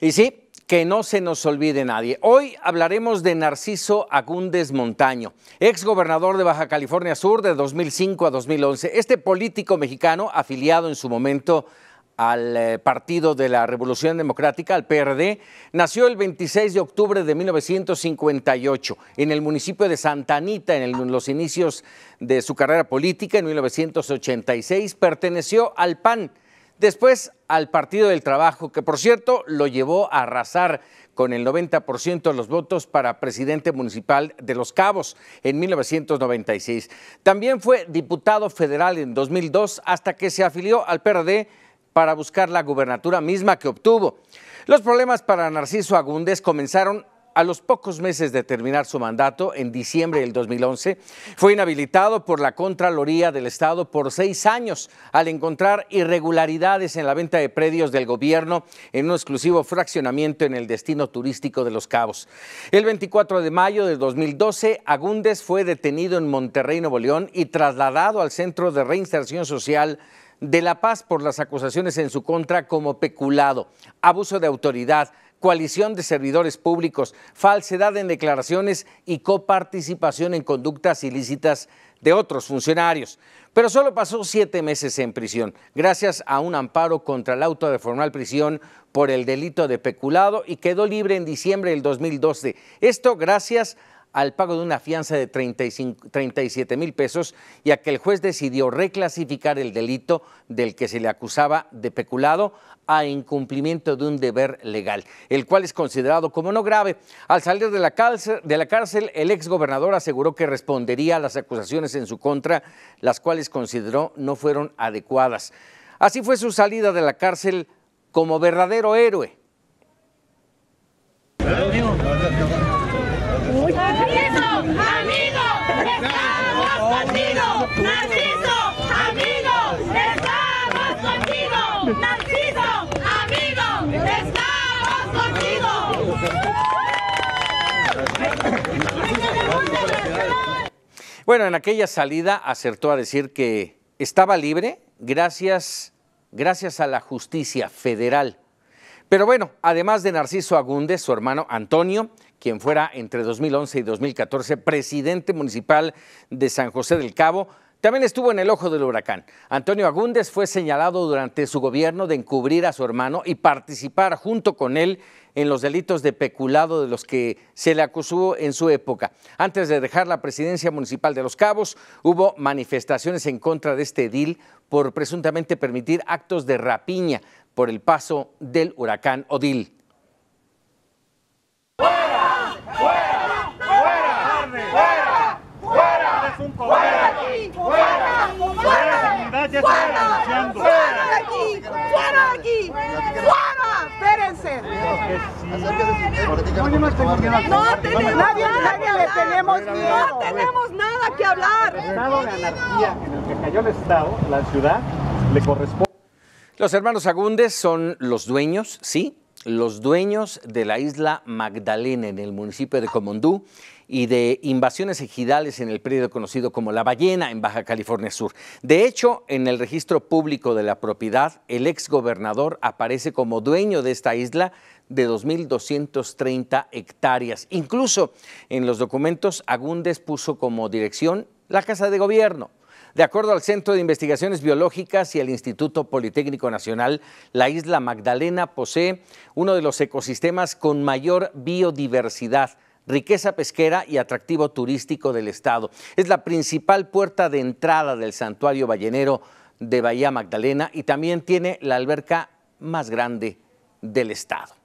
Y sí, que no se nos olvide nadie. Hoy hablaremos de Narciso Agúndez Montaño, gobernador de Baja California Sur de 2005 a 2011. Este político mexicano, afiliado en su momento al eh, Partido de la Revolución Democrática, al PRD, nació el 26 de octubre de 1958 en el municipio de Santa Anita, en, en los inicios de su carrera política en 1986, perteneció al PAN Después al Partido del Trabajo, que por cierto lo llevó a arrasar con el 90% de los votos para presidente municipal de Los Cabos en 1996. También fue diputado federal en 2002 hasta que se afilió al PRD para buscar la gubernatura misma que obtuvo. Los problemas para Narciso Agúndez comenzaron a los pocos meses de terminar su mandato, en diciembre del 2011, fue inhabilitado por la Contraloría del Estado por seis años al encontrar irregularidades en la venta de predios del gobierno en un exclusivo fraccionamiento en el destino turístico de Los Cabos. El 24 de mayo de 2012, Agúndez fue detenido en Monterrey, Nuevo León y trasladado al Centro de Reinserción Social de la Paz por las acusaciones en su contra como peculado, abuso de autoridad, coalición de servidores públicos, falsedad en declaraciones y coparticipación en conductas ilícitas de otros funcionarios. Pero solo pasó siete meses en prisión, gracias a un amparo contra el auto de formal prisión por el delito de peculado y quedó libre en diciembre del 2012. Esto gracias a al pago de una fianza de 37 mil pesos y a que el juez decidió reclasificar el delito del que se le acusaba de peculado a incumplimiento de un deber legal, el cual es considerado como no grave. Al salir de la cárcel, de la cárcel el exgobernador aseguró que respondería a las acusaciones en su contra, las cuales consideró no fueron adecuadas. Así fue su salida de la cárcel como verdadero héroe Bueno, en aquella salida acertó a decir que estaba libre gracias, gracias a la justicia federal. Pero bueno, además de Narciso Agúndez, su hermano Antonio, quien fuera entre 2011 y 2014 presidente municipal de San José del Cabo, también estuvo en el ojo del huracán. Antonio Agúndez fue señalado durante su gobierno de encubrir a su hermano y participar junto con él en los delitos de peculado de los que se le acusó en su época. Antes de dejar la presidencia municipal de Los Cabos, hubo manifestaciones en contra de este edil por presuntamente permitir actos de rapiña por el paso del huracán Odil. ¡Fuera! ¡Fuera de aquí! ¡Fuera de aquí! ¡Fuera! ¡Espérense! No, tenemos tenemos No tenemos nada que hablar. El estado de en el que cayó el Estado, la ciudad, le corresponde. Los hermanos Agundes son los dueños, sí, los dueños de la isla Magdalena en el municipio de Comondú y de invasiones ejidales en el periodo conocido como La Ballena en Baja California Sur. De hecho, en el registro público de la propiedad, el exgobernador aparece como dueño de esta isla de 2.230 hectáreas. Incluso en los documentos, Agundes puso como dirección la Casa de Gobierno, de acuerdo al Centro de Investigaciones Biológicas y el Instituto Politécnico Nacional, la isla Magdalena posee uno de los ecosistemas con mayor biodiversidad riqueza pesquera y atractivo turístico del estado. Es la principal puerta de entrada del santuario ballenero de Bahía Magdalena y también tiene la alberca más grande del estado.